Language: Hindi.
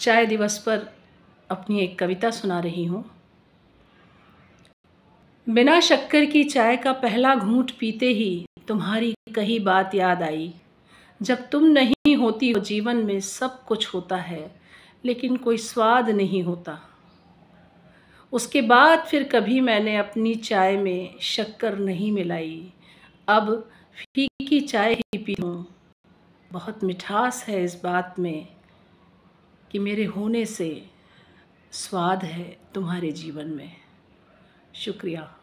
चाय दिवस पर अपनी एक कविता सुना रही हूँ बिना शक्कर की चाय का पहला घूंट पीते ही तुम्हारी कही बात याद आई जब तुम नहीं होती हो तो जीवन में सब कुछ होता है लेकिन कोई स्वाद नहीं होता उसके बाद फिर कभी मैंने अपनी चाय में शक्कर नहीं मिलाई अब फीकी चाय ही पी हूँ बहुत मिठास है इस बात में कि मेरे होने से स्वाद है तुम्हारे जीवन में शुक्रिया